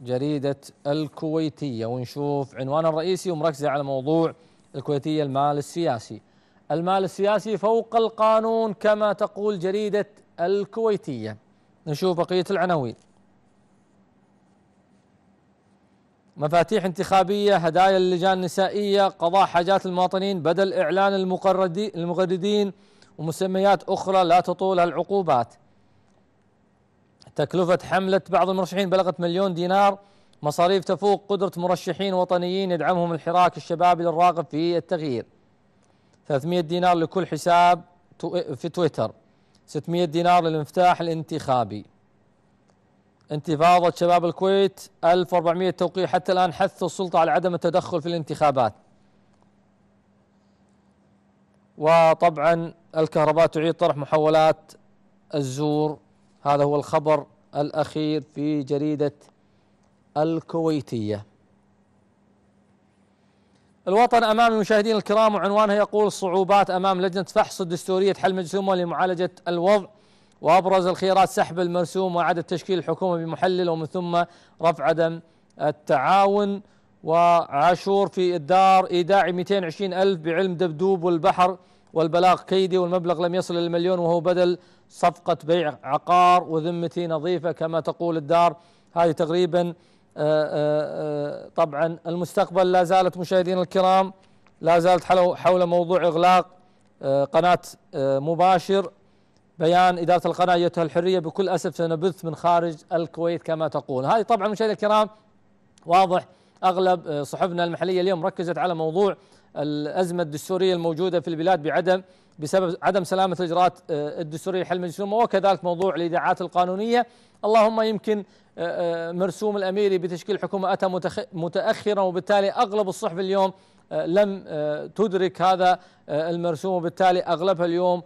جريدة الكويتية ونشوف عنوان الرئيسي ومركزة على موضوع الكويتية المال السياسي المال السياسي فوق القانون كما تقول جريدة الكويتية نشوف بقية العناوين مفاتيح انتخابية هدايا للجان النسائية قضاء حاجات المواطنين بدل إعلان المقردين ومسميات أخرى لا تطولها العقوبات تكلفة حملة بعض المرشحين بلغت مليون دينار مصاريف تفوق قدرة مرشحين وطنيين يدعمهم الحراك الشبابي الراغب في التغيير 300 دينار لكل حساب في تويتر 600 دينار للمفتاح الانتخابي انتفاضة شباب الكويت 1400 توقيع حتى الآن حث السلطة على عدم التدخل في الانتخابات وطبعا الكهرباء تعيد طرح محولات الزور هذا هو الخبر الأخير في جريدة الكويتية الوطن أمام المشاهدين الكرام وعنوانها يقول صعوبات أمام لجنة فحص الدستورية حل مجسومة لمعالجة الوضع وأبرز الخيارات سحب المرسوم وإعادة تشكيل الحكومة بمحلل ومن ثم رفع عدم التعاون وعاشور في الدار إيداعي 220 ألف بعلم دبدوب والبحر والبلاغ كيدي والمبلغ لم يصل للمليون وهو بدل صفقة بيع عقار وذمتي نظيفة كما تقول الدار هذه تقريبا آه، آه، آه، طبعا المستقبل لا زالت مشاهدينا الكرام لا زالت حول موضوع إغلاق قناة مباشر بيان إدارة القناة أيتها الحرية بكل أسف سنبث من خارج الكويت كما تقول هذه طبعا مشاهدينا الكرام واضح أغلب صحفنا المحلية اليوم ركزت على موضوع الازمه الدستوريه الموجوده في البلاد بعدم بسبب عدم سلامه الاجراءات آه، الدستوريه لحل مجلس الامه وكذلك موضوع الايداعات القانونيه اللهم يمكن آه، آه، مرسوم الاميري بتشكيل حكومه اتى متاخرا وبالتالي اغلب الصحف اليوم لم تدرك هذا المرسوم وبالتالي اغلبها اليوم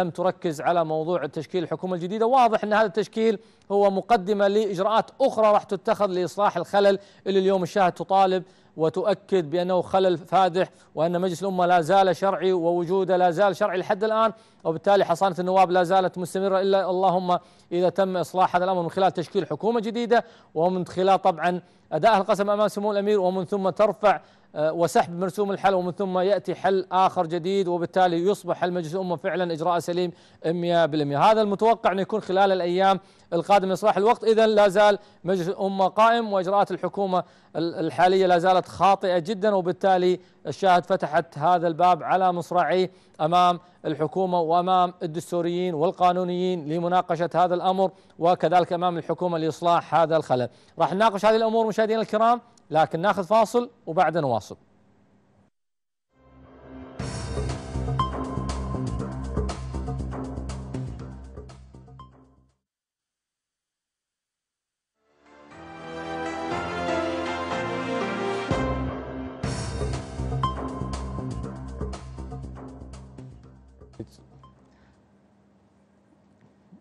لم تركز على موضوع تشكيل الحكومه الجديده، واضح ان هذا التشكيل هو مقدمه لاجراءات اخرى راح تتخذ لاصلاح الخلل اللي اليوم الشاهد تطالب وتؤكد بأنه خلل فادح وأن مجلس الأمة لا زال شرعي ووجوده لا زال شرعي لحد الآن وبالتالي حصانة النواب لا زالت مستمرة إلا اللهم إذا تم إصلاح هذا الأمر من خلال تشكيل حكومة جديدة ومن خلال طبعا أداء القسم أمام سمو الأمير ومن ثم ترفع آه، وسحب مرسوم الحل ومن ثم يأتي حل آخر جديد وبالتالي يصبح حل مجلس الأمة فعلا إجراء سليم 100% هذا المتوقع أن يكون خلال الأيام القادم لإصلاح الوقت إذا لا زال مجلس الأمة قائم وإجراءات الحكومة الحالية لا زالت خاطئة جدا وبالتالي الشاهد فتحت هذا الباب على مصراعيه أمام الحكومة وأمام الدستوريين والقانونيين لمناقشة هذا الأمر وكذلك أمام الحكومة لإصلاح هذا الخلل راح نناقش هذه الأمور مشاهدينا الكرام لكن ناخذ فاصل وبعد نواصل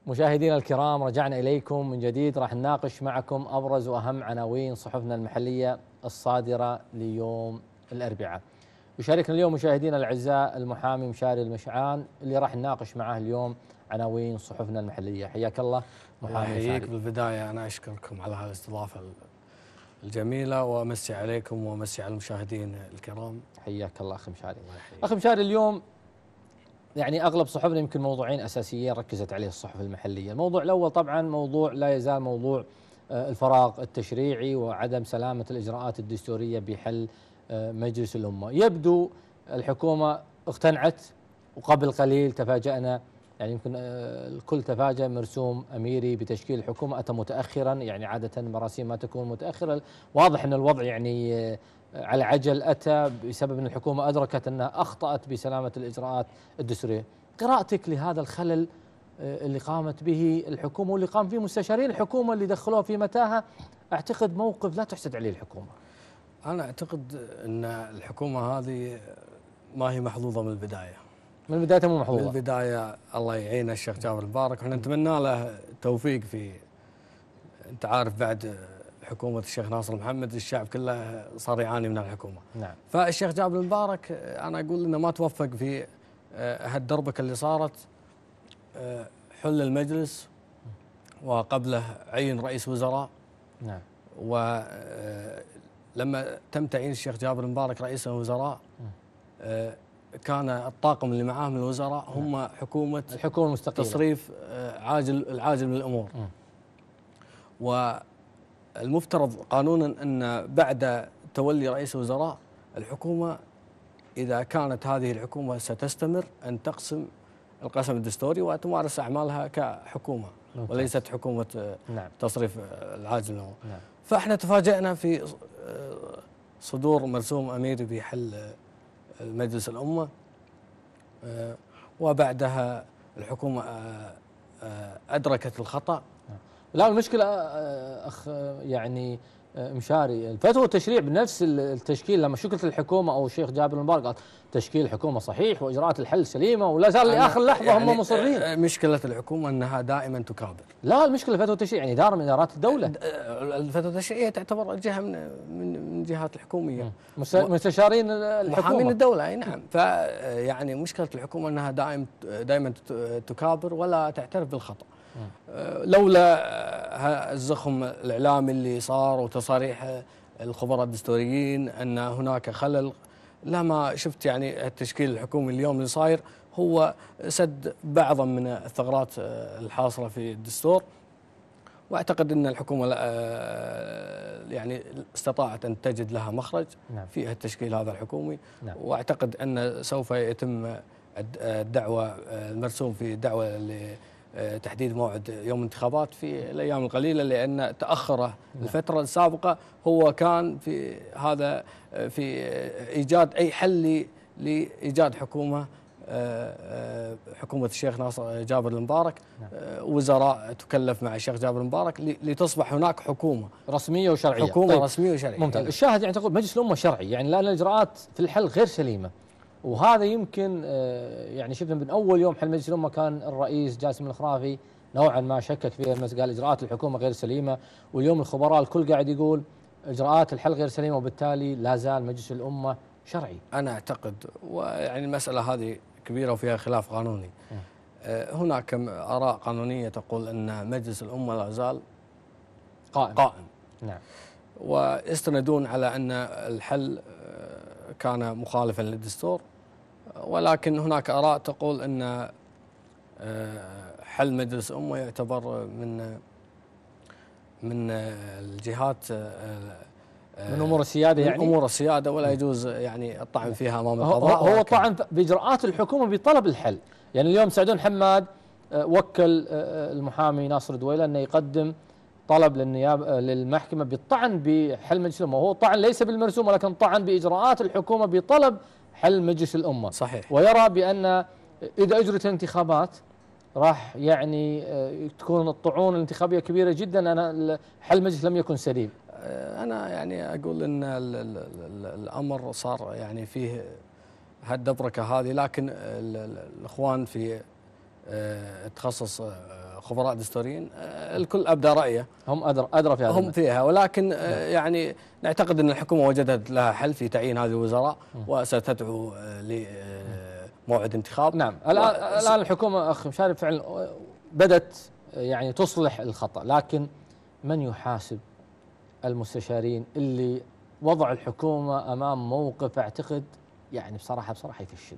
مشاهدينا الكرام رجعنا اليكم من جديد راح نناقش معكم ابرز واهم عناوين صحفنا المحليه الصادره ليوم الاربعاء. يشاركنا اليوم مشاهدينا الاعزاء المحامي مشاري المشعان اللي راح نناقش معاه اليوم عناوين صحفنا المحليه، حياك الله محامي حياك بالبدايه انا اشكركم على هذه الاستضافه الجميله وامسي عليكم وامسي على المشاهدين الكرام. حياك الله اخي مشاري. الله يحييك. اخي مشاري اليوم يعني اغلب صحفنا يمكن موضوعين اساسيين ركزت عليه الصحف المحليه، الموضوع الاول طبعا موضوع لا يزال موضوع آه، الفراغ التشريعي وعدم سلامه الاجراءات الدستوريه بحل آه، مجلس الامه، يبدو الحكومه اقتنعت وقبل قليل تفاجأنا يعني يمكن آه، الكل تفاجأ مرسوم أميري بتشكيل الحكومة أتى متأخرا يعني عادة مراسيم ما تكون متأخرة واضح أن الوضع يعني آه، على عجل أتى بسبب أن الحكومة أدركت أنها أخطأت بسلامة الإجراءات الدستورية قراءتك لهذا الخلل آه، اللي قامت به الحكومة واللي قام فيه مستشارين الحكومة اللي دخلوها في متاهة أعتقد موقف لا تحسد عليه الحكومة أنا أعتقد أن الحكومة هذه ما هي محظوظة من البداية من بدايته مو محظوظه من البدايه الله يعين الشيخ جابر المبارك احنا نتمنى له توفيق في انت عارف بعد حكومه الشيخ ناصر محمد الشعب كله صار يعاني من الحكومه نعم فالشيخ جابر المبارك انا اقول انه ما توفق في هالدربكه آه، اللي صارت آه، حل المجلس وقبله عين رئيس وزراء نعم ولما آه، تم تعيين الشيخ جابر المبارك رئيس الوزراء كان الطاقم اللي معاه من الوزراء هم نعم. حكومه الحكومه المستقله تصريف آه، عاجل العاجل من الامور والمفترض قانونا ان بعد تولي رئيس الوزراء الحكومه اذا كانت هذه الحكومه ستستمر ان تقسم القسم الدستوري وتمارس اعمالها كحكومه وليست حكومه آه، نعم. تصريف آه، العاجل من الامور نعم. فاحنا تفاجئنا في صدور مرسوم اميري في حل مجلس الأمة آه، وبعدها الحكومة آه، آه، أدركت الخطأ نعم. لا المشكلة أخ يعني مشاري الفتوى والتشريع بنفس التشكيل لما شكلت الحكومه او الشيخ جابر المبارك قال تشكيل الحكومه صحيح واجراءات الحل سليمه ولا زال لاخر لحظه يعني هم مصرين آه، مشكله الحكومه انها دائما تكابر لا المشكله الفتوى والتشريع يعني اداره من ادارات الدوله آه، الفتوى التشريع تعتبر جهه من من الجهات الحكوميه مستشارين الحكومه محامين الدوله اي نعم فيعني آه، مشكله الحكومه انها دائما دائما تكابر ولا تعترف بالخطا آه، لولا آه، الزخم الاعلامي اللي صار وتصاريح آه، الخبراء الدستوريين ان هناك خلل لما شفت يعني التشكيل الحكومي اليوم اللي صاير هو سد بعضا من الثغرات الحاصله في الدستور واعتقد ان الحكومه يعني استطاعت ان تجد لها مخرج نعم. في التشكيل هذا الحكومي نعم. واعتقد ان سوف يتم الدعوه المرسوم في دعوه آه، تحديد موعد يوم انتخابات في الايام القليله لان تاخره نعم. الفتره السابقه هو كان في هذا آه، في ايجاد اي حل لايجاد حكومه آه، حكومه الشيخ ناصر جابر المبارك نعم. وزراء تكلف مع الشيخ جابر المبارك لتصبح هناك حكومه رسميه وشرعيه حكومه طيب رسميه وشرعيه ممتاز أيوة. الشاهد يعني تقول مجلس الامه شرعي يعني لان الاجراءات في الحل غير سليمه وهذا يمكن آه، يعني شفنا من اول يوم حل مجلس الامه كان الرئيس جاسم الخرافي نوعا ما شكك فيها قال اجراءات الحكومه غير سليمه واليوم الخبراء الكل قاعد يقول اجراءات الحل غير سليمه وبالتالي لا زال مجلس الامه شرعي. انا اعتقد ويعني المساله هذه كبيره وفيها خلاف قانوني. نعم. آه، هناك اراء قانونيه تقول ان مجلس الامه لا زال قائم قائم نعم ويستندون على ان الحل آه، كان مخالفا للدستور ولكن هناك آراء تقول أن آه، حل مجلس أمه يعتبر من من آه، الجهات آه، من امور السياده يعني من امور السياده ولا يجوز يعني الطعن فيها امام القضاء هو, هو طعن باجراءات الحكومه بطلب الحل يعني اليوم سعدون حماد وكل المحامي ناصر دويله انه يقدم طلب للنيابه للمحكمه بالطعن بحل مجلس الامه وهو طعن ليس بالمرسوم ولكن طعن باجراءات الحكومه بطلب حل مجلس الأمة صحيح ويرى بأن إذا أجرت الانتخابات راح يعني آه، تكون الطعون الانتخابية كبيرة جدا أنا حل مجلس لم يكن سليم آه، أنا يعني أقول أن ال ال الـ الأمر صار يعني فيه هالدبركة هذه لكن الإخوان في آه، تخصص آه، خبراء دستوريين آه، الكل ابدى رايه هم ادرى ادرى في هذا هم فيها ولكن نعم. يعني نعتقد ان الحكومه وجدت لها حل في تعيين هذه الوزراء وستدعو لموعد انتخاب نعم الان الان الحكومه اخ مشاري فعلا بدت يعني تصلح الخطا لكن من يحاسب المستشارين اللي وضع الحكومه امام موقف اعتقد يعني بصراحه بصراحه يفشل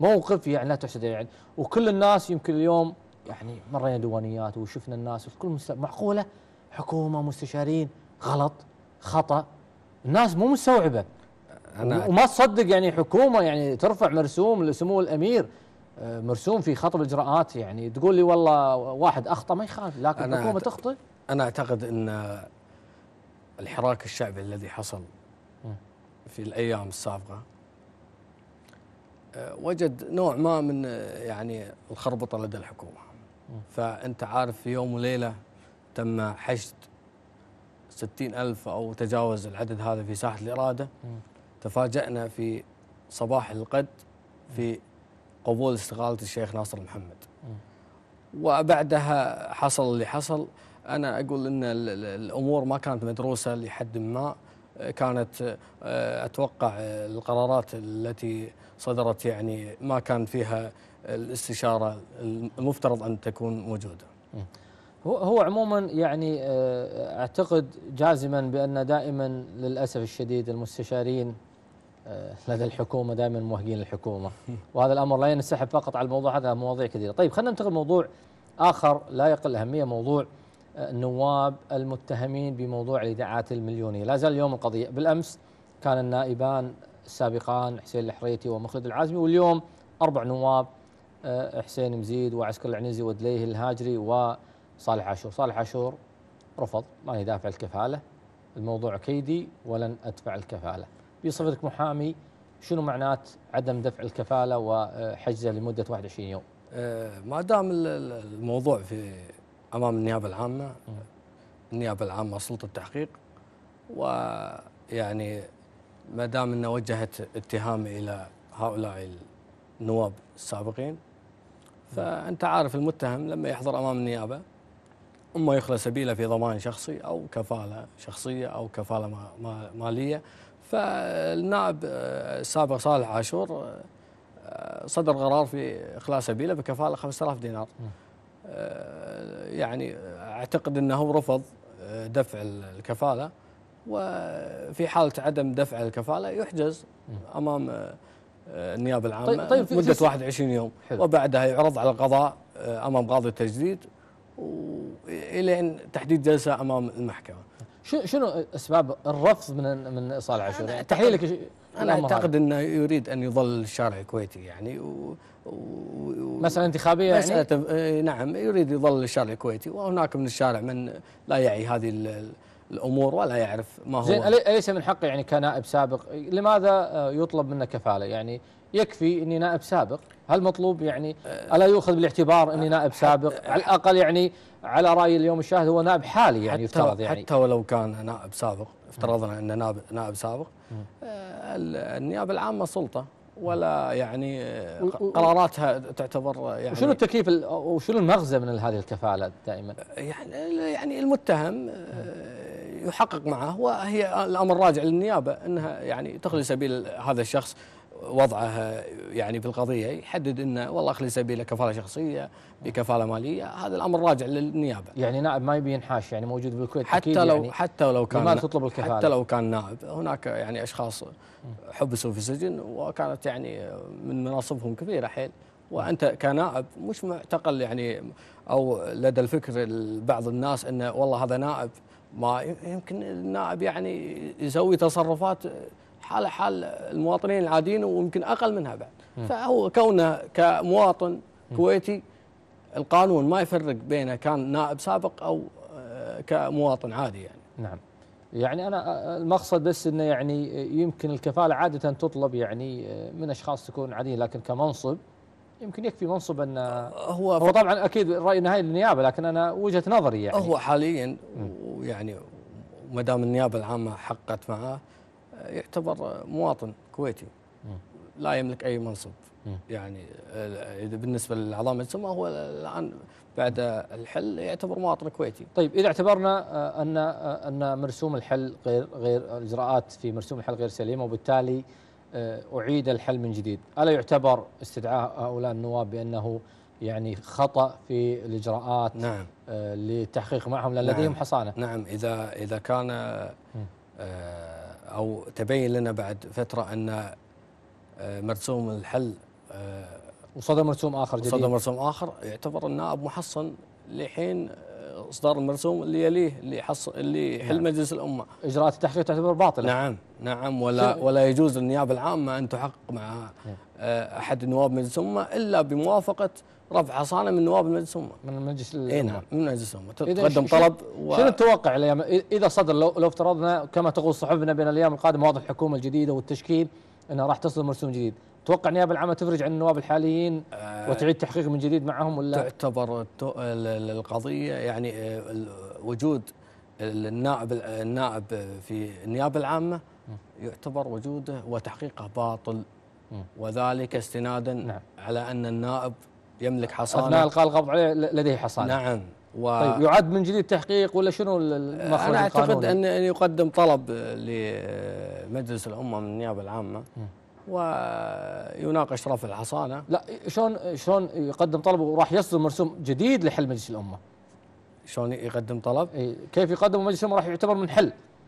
موقف يعني لا تحسد يعني وكل الناس يمكن اليوم يعني مرينا دوانيات وشفنا الناس وكل كل معقوله حكومه مستشارين غلط خطا الناس مو مستوعبه أنا وما تصدق يعني حكومه يعني ترفع مرسوم لسمو الامير آه، مرسوم في خط الاجراءات يعني تقول لي والله واحد اخطا ما يخالف لكن أنا الحكومه تخطئ انا اعتقد ان الحراك الشعبي الذي حصل في الايام السابقه وجد نوع ما من يعني الخربطه لدى الحكومه فانت عارف في يوم وليله تم حشد ستين ألف أو تجاوز العدد هذا في ساحة الإرادة تفاجأنا في صباح القد في قبول استقالة الشيخ ناصر محمد وبعدها حصل اللي حصل أنا أقول أن الأمور ما كانت مدروسة لحد ما كانت آه، أتوقع آه، القرارات التي صدرت يعني ما كان فيها الاستشارة المفترض أن تكون موجودة هو عموما يعني آه، أعتقد جازما بأن دائما للأسف الشديد المستشارين آه، لدى الحكومة دائما موهقين للحكومة وهذا الأمر لا ينسحب فقط على الموضوع هذا مواضيع كثيرة طيب خلينا ننتقل لموضوع آخر لا يقل أهمية موضوع آه، النواب المتهمين بموضوع الاذاعات المليونية لا زال اليوم القضية بالأمس كان النائبان السابقان حسين الحريتي ومخلد العازمي واليوم اربع نواب آه، حسين مزيد وعسكر العنزي ودليه الهاجري وصالح عاشور، صالح عاشور رفض ماني دافع الكفاله الموضوع كيدي ولن ادفع الكفاله. بصفتك محامي شنو معنات عدم دفع الكفاله وحجزه لمده 21 يوم؟ آه، ما دام الموضوع في امام النيابه العامه النيابه العامه سلطه التحقيق ويعني ما دام انه وجهت اتهام إلى هؤلاء النواب السابقين فأنت عارف المتهم لما يحضر أمام النيابة اما يخلى سبيله في ضمان شخصي او كفاله شخصيه او كفاله ماليه فالنائب آه، السابق صالح عاشور آه، صدر قرار في اخلاء سبيله بكفاله 5000 دينار آه، يعني اعتقد انه رفض دفع الكفاله وفي حاله عدم دفع الكفاله يحجز امام آه، النيابه العامه طيب طيب مده 21 يوم حلو. وبعدها يعرض على القضاء آه، امام قاضي التجديد أن تحديد جلسه امام المحكمه شو شنو اسباب الرفض من من ايصال عاشور؟ تحليلك انا اعتقد انه يريد ان يظل الشارع الكويتي يعني و, و مساله انتخابيه يعني؟ مسألة يعني؟ نعم يريد يظل الشارع الكويتي وهناك من الشارع من لا يعي هذه الامور ولا يعرف ما هو زين اليس من حقه يعني كنائب سابق لماذا آه، يطلب منه كفاله يعني يكفي اني نائب سابق هل مطلوب يعني آه، الا يؤخذ بالاعتبار اني نائب آه، سابق على الاقل يعني على راي اليوم الشاهد هو نائب حالي يعني يفترض يعني حتى ولو كان نائب سابق افترضنا انه نائب نائب سابق النيابه العامه سلطه ولا يعني قراراتها تعتبر يعني وشنو التكليف وشنو المغزى من هذه الكفاله دائما؟ يعني يعني المتهم يحقق معه وهي الامر راجع للنيابه انها يعني تخلي سبيل هذا الشخص وضعه يعني في القضيه يحدد انه والله اخلي سبيله كفاله شخصيه بكفاله ماليه هذا الامر راجع للنيابه يعني نائب ما يبي ينحاش يعني موجود بالكويت حتى لو يعني حتى لو كان تطلب الكفاله حتى لو كان نائب هناك يعني اشخاص حبسوا في السجن وكانت يعني من مناصبهم كبيره حيل وانت كنائب مش معتقل يعني او لدى الفكر بعض الناس انه والله هذا نائب ما يمكن النائب يعني يسوي تصرفات حال حال المواطنين العاديين ويمكن اقل منها بعد فهو كونه كمواطن كويتي القانون ما يفرق بينه كان نائب سابق او آه، كمواطن عادي يعني نعم يعني انا آه، آه، المقصد بس انه يعني يمكن الكفاله عاده تطلب يعني من اشخاص تكون عاديين لكن كمنصب يمكن يكفي منصب ان آه، هو هو طبعا اكيد الراي النهائي للنيابه لكن انا وجهه نظري يعني هو حاليا ويعني ما دام النيابه العامه حققت معاه يعتبر مواطن كويتي لا يملك اي منصب يعني آه، اذا بالنسبه للاعضاء المجلس هو الان بعد الحل يعتبر مواطن كويتي. طيب اذا اعتبرنا آه، ان ان مرسوم الحل غير غير الاجراءات في مرسوم الحل غير سليمه وبالتالي آه، أعيد الحل من جديد ألا يعتبر استدعاء هؤلاء النواب بأنه يعني خطأ في الإجراءات نعم. للتحقيق آه، معهم لأن نعم. لديهم حصانة نعم إذا, إذا كان آه، أو تبين لنا بعد فترة أن مرسوم الحل وصدر مرسوم آخر جديد وصدر مرسوم آخر يعتبر النائب محصن لحين اصدار المرسوم اللي يليه اللي حص اللي نعم. مجلس الامه اجراءات التحقيق تعتبر باطله نعم نعم ولا ولا يجوز للنيابه العامه ان تحقق مع نعم. آه، احد نواب مجلس الامه الا بموافقه رفع حصانه من نواب مجلس الامه من مجلس الامه اي نعم من مجلس الامه تقدم طلب و... شنو تتوقع اذا صدر لو, لو افترضنا كما تقول صحفنا بين الايام القادمه واضح الحكومه الجديده والتشكيل انها راح تصدر مرسوم جديد توقع النيابه العامه تفرج عن النواب الحاليين آه، وتعيد تحقيق من جديد معهم ولا تعتبر القضيه يعني آه، وجود النائب النائب في النيابه العامه يعتبر وجوده وتحقيقه باطل وذلك استنادا نعم. على ان النائب يملك حصانه اثناء القاء القبض عليه لديه حصانه نعم و طيب يعاد من جديد تحقيق ولا شنو المخرج انا اعتقد ان يقدم طلب لمجلس الامه من النيابه العامه م. ويناقش رفع الحصانه لا شلون شلون يقدم طلب وراح يصدر مرسوم جديد لحل مجلس الامه شلون يقدم طلب؟ إيه، كيف يقدم مجلس الامه راح يعتبر من حل